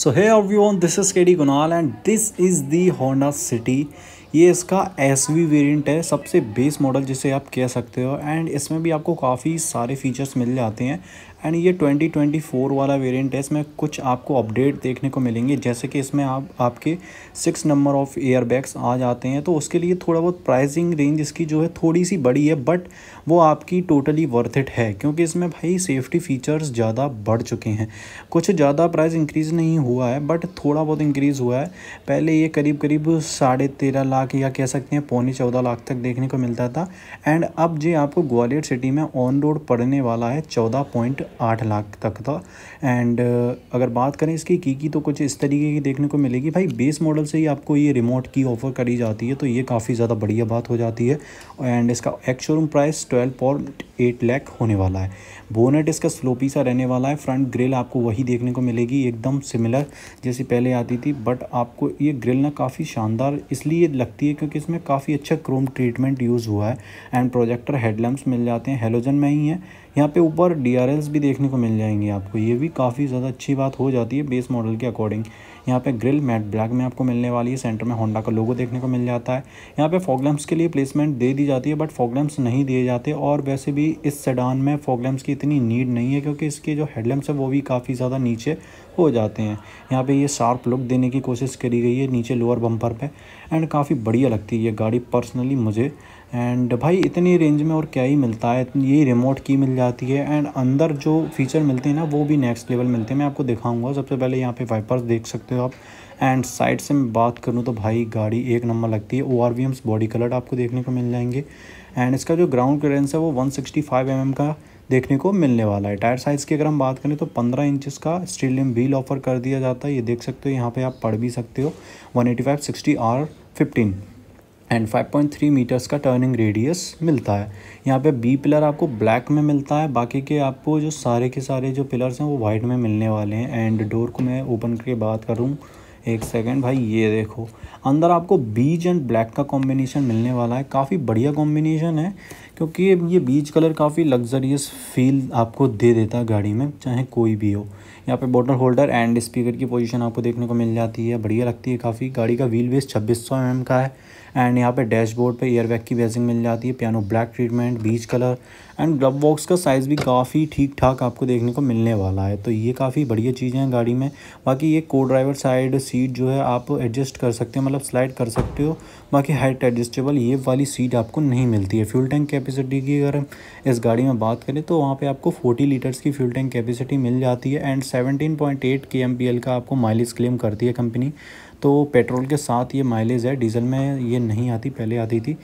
so hey everyone this is KD Gunal and this is the Honda City ये इसका S V variant है सबसे base model जिसे आप कह सकते हो एंड इसमें भी आपको काफ़ी सारे फीचर्स मिल जाते हैं एंड ये 2024 वाला वेरिएंट है इसमें कुछ आपको अपडेट देखने को मिलेंगे जैसे कि इसमें आप आपके सिक्स नंबर ऑफ़ एयरबैग्स आ जाते हैं तो उसके लिए थोड़ा बहुत प्राइसिंग रेंज इसकी जो है थोड़ी सी बड़ी है बट वो आपकी टोटली वर्थ इट है क्योंकि इसमें भाई सेफ्टी फ़ीचर्स ज़्यादा बढ़ चुके हैं कुछ ज़्यादा प्राइस इंक्रीज़ नहीं हुआ है बट थोड़ा बहुत इंक्रीज़ हुआ है पहले ये करीब करीब साढ़े तेरह लाख या कह सकते हैं पौने चौदह लाख तक देखने को मिलता था एंड अब ये आपको ग्वालियर सिटी में ऑन रोड पड़ने वाला है चौदह पॉइंट आठ लाख तक था एंड uh, अगर बात करें इसकी की की तो कुछ इस तरीके की देखने को मिलेगी भाई बेस मॉडल से ही आपको ये रिमोट की ऑफ़र करी जाती है तो ये काफ़ी ज़्यादा बढ़िया बात हो जाती है एंड इसका ex showroom price twelve point eight lakh होने वाला है बोनेट इसका स्लोपी सा रहने वाला है फ्रंट ग्रिल आपको वही देखने को मिलेगी एकदम सिमिलर जैसी पहले आती थी बट आपको ये ग्रिल ना काफ़ी शानदार इसलिए लगती है क्योंकि इसमें काफ़ी अच्छा क्रोम ट्रीटमेंट यूज़ हुआ है एंड प्रोजेक्टर हेडलैम्प्स मिल जाते हैं हेलोजन में ही हैं यहाँ पे ऊपर डी भी देखने को मिल जाएंगे आपको ये भी काफ़ी ज़्यादा अच्छी बात हो जाती है बेस मॉडल के अकॉर्डिंग यहाँ पे ग्रिल मैट ब्लैक में आपको मिलने वाली है सेंटर में होंडा का लोगो देखने को मिल जाता है यहाँ पे फॉगलैम्प्स के लिए प्लेसमेंट दे दी जाती है बट फॉगलैम्प्स नहीं दिए जाते और वैसे भी इस सेडान में फॉगलैम्प्स की इतनी नीड नहीं है क्योंकि इसके जो हेडलैम्प्स हैं वो भी काफ़ी ज़्यादा नीचे हो जाते हैं यहाँ पर ये शार्प लुक देने की कोशिश करी गई है नीचे लोअर बम्पर पर एंड काफ़ी बढ़िया लगती है ये गाड़ी पर्सनली मुझे एंड भाई इतनी रेंज में और क्या ही मिलता है यही रिमोट की मिल जाती है एंड अंदर जो फीचर मिलते हैं ना वो भी नेक्स्ट लेवल मिलते हैं मैं आपको दिखाऊंगा सबसे पहले यहाँ पे वाइपर्स देख सकते हो आप एंड साइड से मैं बात करूँ तो भाई गाड़ी एक नंबर लगती है O R V Ms body colour आपको देखने को मिल जाएंगे एंड इसका जो ग्राउंड क्लियरेंस है वो one sixty five M M का देखने को मिलने वाला है टायर साइज़ की अगर हम बात करें तो 15 इंचेस का स्टेडियम व्हील ऑफर कर दिया जाता है ये देख सकते हो यहाँ पे आप पढ़ भी सकते हो 185 60 आर फिफ्टीन एंड 5.3 मीटर्स का टर्निंग रेडियस मिलता है यहाँ पे बी पिलर आपको ब्लैक में मिलता है बाकी के आपको जो सारे के सारे जो पिलर्स हैं वो वाइट में मिलने वाले हैं एंड डोर को मैं ओपन करके बात करूँ एक सेकेंड भाई ये देखो अंदर आपको बीज एंड ब्लैक का कॉम्बिनेशन मिलने वाला है काफ़ी बढ़िया कॉम्बिनेशन है क्योंकि ये बीच कलर काफ़ी लग्जरियस फील आपको दे देता है गाड़ी में चाहे कोई भी हो यहाँ पे बोटल होल्डर एंड स्पीकर की पोजीशन आपको देखने को मिल जाती है बढ़िया लगती है काफ़ी गाड़ी का व्हील बेस छब्बीस सौ का है एंड यहाँ पे डैशबोर्ड पे ईयर बैग की वेजिंग मिल जाती है piano black treatment beige colour and glove box का साइज़ भी काफ़ी ठीक ठाक आपको देखने को मिलने वाला है तो ये काफ़ी बढ़िया चीज़ें हैं गाड़ी में बाकी ये को ड्राइवर साइड सीट जो है आप एडजस्ट कर सकते हो मतलब स्लाइड कर सकते हो बाकी हाइट एडजस्टेबल ये वाली सीट आपको नहीं मिलती है फ्यूल टैंक कैपेसिटी की अगर हम इस गाड़ी में बात करें तो वहाँ पर आपको फोर्टी लीटर्स की फ्यूल टैंक कैपेसिटी मिल जाती है and seventeen point eight K M P L का आपको माइलेज क्लेम करती है कंपनी तो पेट्रोल के साथ ये माइलेज है डीजल में ये नहीं आती पहले आती थी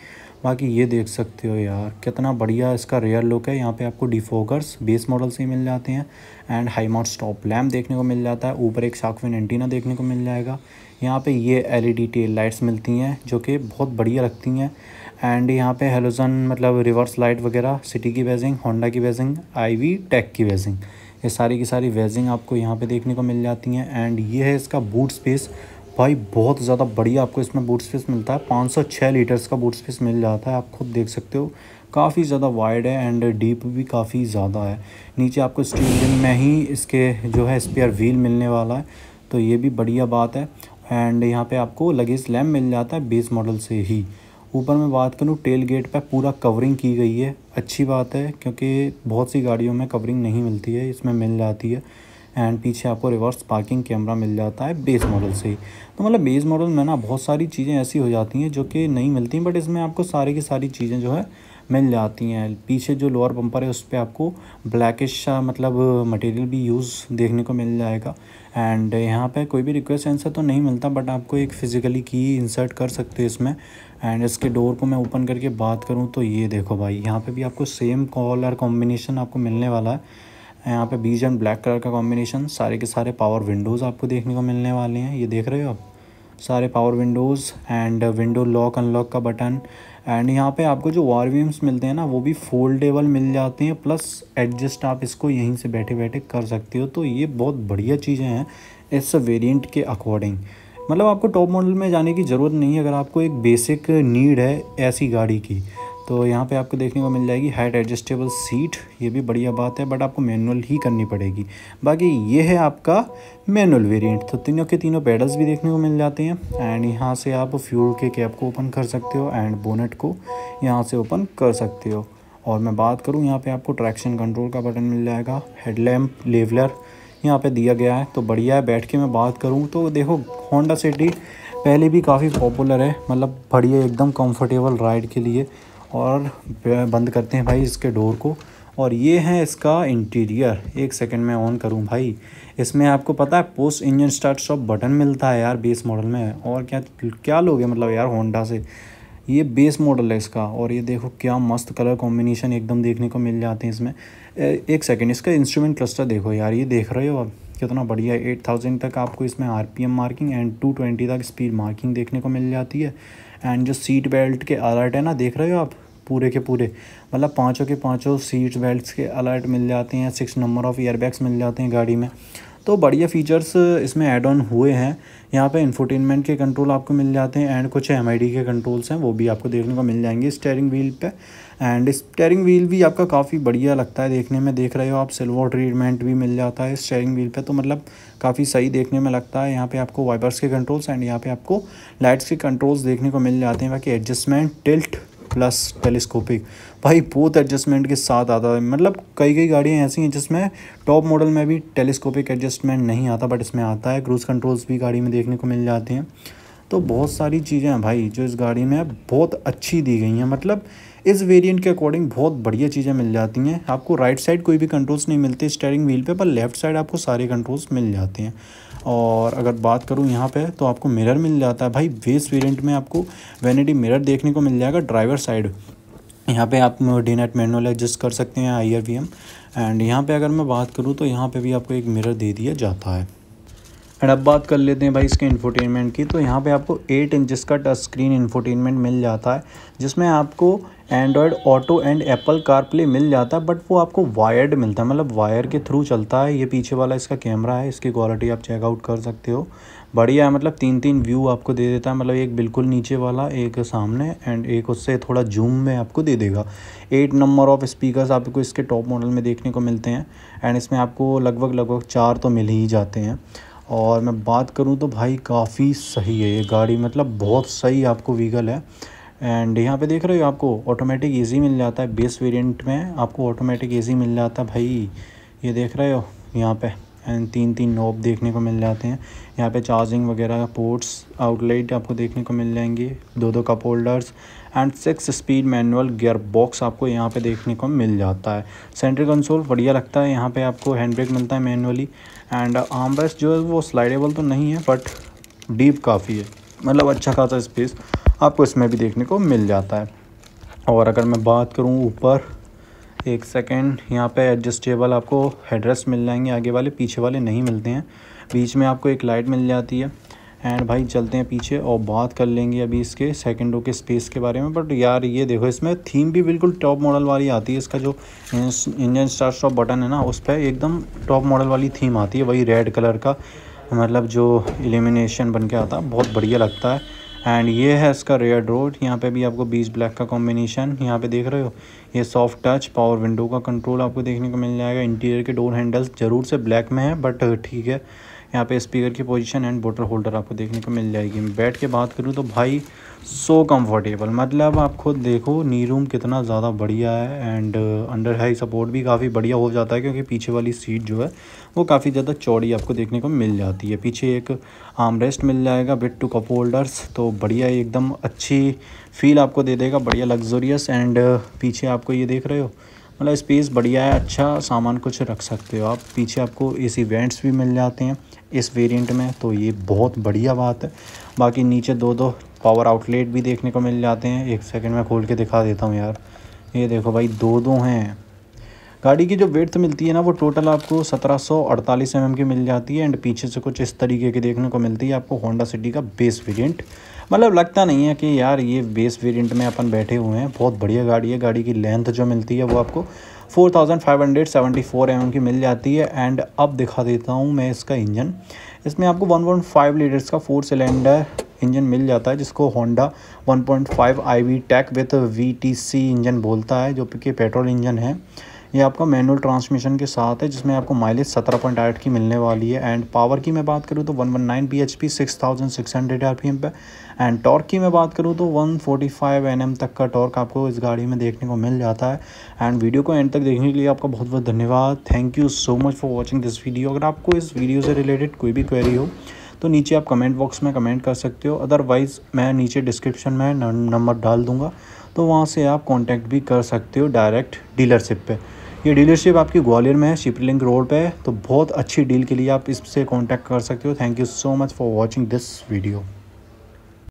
बाकी ये देख सकते हो यार कितना बढ़िया इसका रेयर लुक है यहाँ पे आपको डिफोकर्स बेस मॉडल से ही मिल जाते हैं and high mount stop lamp देखने को मिल जाता है ऊपर एक शाकविन एंटीना देखने को मिल जाएगा यहाँ पे ये एलईडी टेल लाइट्स मिलती हैं जो कि बहुत बढ़िया लगती हैं एंड यहाँ पे हेलोजन मतलब रिवर्स लाइट वगैरह सिटी की वेजिंग होंडा की वेजिंग वी टेक की वेजिंग ये सारी की सारी वेजिंग आपको यहाँ पे देखने को मिल जाती हैं एंड ये है इसका बूट स्पेस भाई बहुत ज़्यादा बढ़िया आपको इसमें बूट स्पेस मिलता है 506 लीटर्स का बूट स्पेस मिल जाता है आप खुद देख सकते हो काफ़ी ज़्यादा वाइड है एंड डीप भी काफ़ी ज़्यादा है नीचे आपको स्टील में ही इसके जो है स्पेयर व्हील मिलने वाला है तो ये भी बढ़िया बात है एंड यहाँ पे आपको लगेज लैम्प मिल जाता है बेस मॉडल से ही ऊपर मैं बात करूँ टेल गेट पर पूरा कवरिंग की गई है अच्छी बात है क्योंकि बहुत सी गाड़ियों में कवरिंग नहीं मिलती है इसमें मिल जाती है एंड पीछे आपको रिवर्स पार्किंग कैमरा मिल जाता है बेस मॉडल से ही तो मतलब बेस मॉडल में ना बहुत सारी चीज़ें ऐसी हो जाती हैं जो कि नहीं मिलती बट इसमें आपको सारी की सारी चीज़ें जो है मिल जाती हैं पीछे जो लोअर बम्पर है उस पर आपको ब्लैकिश मतलब मटेरियल भी यूज़ देखने को मिल जाएगा एंड यहाँ पे कोई भी रिक्वेस्ट आंसर तो नहीं मिलता बट आपको एक फ़िज़िकली की इंसर्ट कर सकते हो इसमें एंड इसके डोर को मैं ओपन करके बात करूँ तो ये देखो भाई यहाँ पे भी आपको सेम कॉलर कॉम्बिनेशन आपको मिलने वाला है यहाँ पे बीज एंड ब्लैक कलर का कॉम्बिनेशन सारे के सारे पावर विंडोज़ आपको देखने को मिलने वाले हैं ये देख रहे हो आप सारे power windows and window lock unlock का बटन एंड यहाँ पे आपको जो वार वीम्स मिलते हैं ना वो भी फोल्डेबल मिल जाते हैं प्लस एडजस्ट आप इसको यहीं से बैठे बैठे कर सकते हो तो ये बहुत बढ़िया चीज़ें हैं इस वेरिएंट के अकॉर्डिंग मतलब आपको टॉप मॉडल में जाने की ज़रूरत नहीं है अगर आपको एक बेसिक नीड है ऐसी गाड़ी की तो यहाँ पे आपको देखने को मिल जाएगी हाइट एडजस्टेबल सीट ये भी बढ़िया बात है बट आपको मैनुअल ही करनी पड़ेगी बाकी ये है आपका मैनुअल वेरिएंट तो तीनों के तीनों पेडल्स भी देखने को मिल जाते हैं एंड यहाँ से आप फ्यूल के कैप को ओपन कर सकते हो एंड बोनेट को यहाँ से ओपन कर सकते हो और मैं बात करूँ यहाँ पर आपको ट्रैक्शन कंट्रोल का बटन मिल जाएगा हेडलैम्प लेवलर यहाँ पर दिया गया है तो बढ़िया है बैठ के मैं बात करूँ तो देखो होंडा सिटी पहले भी काफ़ी पॉपुलर है मतलब बढ़िया एकदम कंफर्टेबल राइड के लिए और बंद करते हैं भाई इसके डोर को और ये है इसका इंटीरियर एक सेकंड में ऑन करूं भाई इसमें आपको पता है पोस्ट इंजन स्टार्ट स्टॉप बटन मिलता है यार बेस मॉडल में और क्या क्या लोगे मतलब यार होंडा से ये बेस मॉडल है इसका और ये देखो क्या मस्त कलर कॉम्बिनेशन एकदम देखने को मिल जाते हैं इसमें एक सेकेंड इसका इंस्ट्रूमेंट क्लस्टर देखो यार ये देख रहे हो आप कितना बढ़िया एट थाउजेंड तक आपको इसमें R marking and two twenty तक स्पीड मार्किंग देखने को मिल जाती है एंड जो सीट बेल्ट के अलर्ट है ना देख रहे हो आप पूरे के पूरे मतलब पाँचों के पाँचों सीट बेल्ट के अलर्ट मिल जाते हैं six number of air bags मिल जाते हैं गाड़ी में तो बढ़िया फीचर्स इसमें ऐड ऑन हुए हैं यहाँ पे इन्फोटेनमेंट के कंट्रोल आपको मिल जाते हैं एंड कुछ एम के कंट्रोल्स हैं वो भी आपको देखने को मिल जाएंगे स्टेयरिंग व्हील पे एंड स्टेयरिंग व्हील भी आपका काफ़ी बढ़िया लगता है देखने में देख रहे हो आप सिल्वर ट्रीटमेंट भी मिल जाता है स्टेयरिंग व्हील पे तो मतलब काफ़ी सही देखने में लगता है यहाँ पे आपको वाइपर्स के कंट्रोल्स एंड यहाँ पे आपको लाइट्स के कंट्रोल्स देखने को मिल जाते हैं बाकी एडजस्टमेंट टिल्ट प्लस टेलीस्कोपिक भाई बहुत एडजस्टमेंट के साथ आता है मतलब कई कई गाड़ियाँ ऐसी हैं जिसमें टॉप मॉडल में भी टेलीस्कोपिक एडजस्टमेंट नहीं आता बट इसमें आता है क्रूज़ कंट्रोल्स भी गाड़ी में देखने को मिल जाते हैं तो बहुत सारी चीज़ें हैं भाई जो इस गाड़ी में बहुत अच्छी दी गई हैं मतलब इस वेरिएंट के अकॉर्डिंग बहुत बढ़िया चीज़ें मिल जाती हैं आपको राइट साइड कोई भी कंट्रोल्स नहीं मिलते स्टेयरिंग व्हील पे पर लेफ्ट साइड आपको सारे कंट्रोल्स मिल जाते हैं और अगर बात करूँ यहाँ पे तो आपको मिरर मिल जाता है भाई बेस वेरिएंट में आपको वैनिटी मिरर देखने को मिल जाएगा ड्राइवर साइड यहाँ पे आप डी नेट मैनुअल एडजस्ट कर सकते हैं I R V M and यहाँ पे अगर मैं बात करूँ तो यहाँ पे भी आपको एक मिरर दे दिया जाता है एंड अब बात कर लेते हैं भाई इसके इन्फोटेनमेंट की तो यहाँ पे आपको एट इंच का टच स्क्रीन इन्फोटेनमेंट मिल जाता है जिसमें आपको Android Auto and Apple CarPlay मिल जाता है बट वो आपको वायर्ड मिलता है मतलब वायर के थ्रू चलता है ये पीछे वाला इसका कैमरा है इसकी क्वालिटी आप चेकआउट कर सकते हो बढ़िया है मतलब तीन तीन व्यू आपको दे देता है मतलब एक बिल्कुल नीचे वाला एक सामने एंड एक उससे थोड़ा जूम में आपको दे देगा एट नंबर ऑफ स्पीकर्स आपको इसके टॉप मॉडल में देखने को मिलते हैं एंड इसमें आपको लगभग लगभग चार तो मिल ही जाते हैं और मैं बात करूँ तो भाई काफ़ी सही है ये गाड़ी मतलब बहुत सही आपको व्हीकल है एंड यहाँ पे देख रहे हो आपको ऑटोमेटिक एसी मिल जाता है बेस वेरिएंट में आपको ऑटोमेटिक एसी मिल जाता है भाई ये देख रहे हो यहाँ पे एंड तीन तीन नॉब देखने को मिल जाते हैं यहाँ पे चार्जिंग वगैरह पोर्ट्स आउटलेट आपको देखने को मिल जाएंगे दो दो cup holders and six speed manual gear box आपको यहाँ पे देखने को मिल जाता है सेंटर कंसोल बढ़िया लगता है यहाँ पे आपको हैंड ब्रेक मिलता है मैनुअली एंड आर्मरेस्ट जो है वो स्लाइडेबल तो नहीं है बट डीप काफ़ी है मतलब अच्छा खासा स्पेस आपको इसमें भी देखने को मिल जाता है और अगर मैं बात करूँ ऊपर एक सेकेंड यहाँ पे एडजस्टेबल आपको हेडरेस्ट मिल जाएंगे आगे वाले पीछे वाले नहीं मिलते हैं बीच में आपको एक लाइट मिल जाती है एंड भाई चलते हैं पीछे और बात कर लेंगे अभी इसके सेकेंडों के स्पेस के बारे में बट यार ये देखो इसमें थीम भी बिल्कुल टॉप मॉडल वाली आती है इसका जो इंजन स्टार्ट स्टॉप बटन है ना उस पर एकदम टॉप मॉडल वाली थीम आती है वही रेड कलर का मतलब जो एलिमिनेशन बन के आता है बहुत बढ़िया लगता है एंड ये है इसका रेयर रोड यहाँ पे भी आपको बीस ब्लैक का कॉम्बिनेशन यहाँ पे देख रहे हो ये सॉफ्ट टच पावर विंडो का कंट्रोल आपको देखने को मिल जाएगा इंटीरियर के डोर हैंडल्स ज़रूर से ब्लैक में है बट ठीक है यहाँ पे स्पीकर की पोजीशन एंड बोटर होल्डर आपको देखने को मिल जाएगी बैठ के बात करूँ तो भाई सो कंफर्टेबल मतलब आप खुद देखो नी रूम कितना ज़्यादा बढ़िया है एंड अंडर हाई सपोर्ट भी काफ़ी बढ़िया हो जाता है क्योंकि पीछे वाली सीट जो है वो काफ़ी ज़्यादा चौड़ी आपको देखने को मिल जाती है पीछे एक आर्म रेस्ट मिल जाएगा बिट टू कप होल्डर्स तो बढ़िया एकदम अच्छी फील आपको दे देगा बढ़िया लग्जोरियस एंड uh, पीछे आपको ये देख रहे हो मतलब स्पेस बढ़िया है अच्छा सामान कुछ रख सकते हो आप पीछे आपको एसी वेंट्स भी मिल जाते हैं इस वेरिएंट में तो ये बहुत बढ़िया बात है बाकी नीचे दो दो पावर आउटलेट भी देखने को मिल जाते हैं एक सेकंड में खोल के दिखा देता हूँ यार ये देखो भाई दो दो हैं गाड़ी की जो वेथ मिलती है ना वो टोटल आपको सत्रह सौ एम की मिल जाती है एंड पीछे से कुछ इस तरीके की देखने को मिलती है आपको होंडा सिटी का बेस वेरिएंट मतलब लगता नहीं है कि यार ये बेस वेरिएंट में अपन बैठे हुए हैं बहुत बढ़िया गाड़ी है गाड़ी की लेंथ जो मिलती है वो आपको 4574 एम की मिल जाती है एंड अब दिखा देता हूँ मैं इसका इंजन इसमें आपको फाइव लीटर्स का फोर सिलेंडर इंजन मिल जाता है जिसको Honda 1.5 V TEC with V engine बोलता है जो कि पेट्रोल इंजन है ये आपका मैनुअल ट्रांसमिशन के साथ है जिसमें आपको माइलेज सत्रह पॉइंट आठ की मिलने वाली है एंड पावर की मैं बात करूँ तो one one nine B H P six thousand six hundred R P M पे एंड टॉर्क की मैं बात करूँ तो one forty five N M तक का टॉर्क आपको इस गाड़ी में देखने को मिल जाता है एंड वीडियो को एंड तक देखने के लिए आपका बहुत बहुत धन्यवाद thank you so much for watching this video अगर आपको इस वीडियो से रिलेटेड कोई भी क्वेरी हो तो नीचे आप कमेंट बॉक्स में कमेंट कर सकते हो अदरवाइज़ मैं नीचे डिस्क्रिप्शन में नंबर डाल दूँगा तो वहाँ से आप कॉन्टैक्ट भी कर सकते हो डायरेक्ट डीलरशिप पर ये डीलरशिप आपकी ग्वालियर में है शिपलिंग रोड पे है तो बहुत अच्छी डील के लिए आप इससे कांटेक्ट कर सकते हो thank you so much for watching this video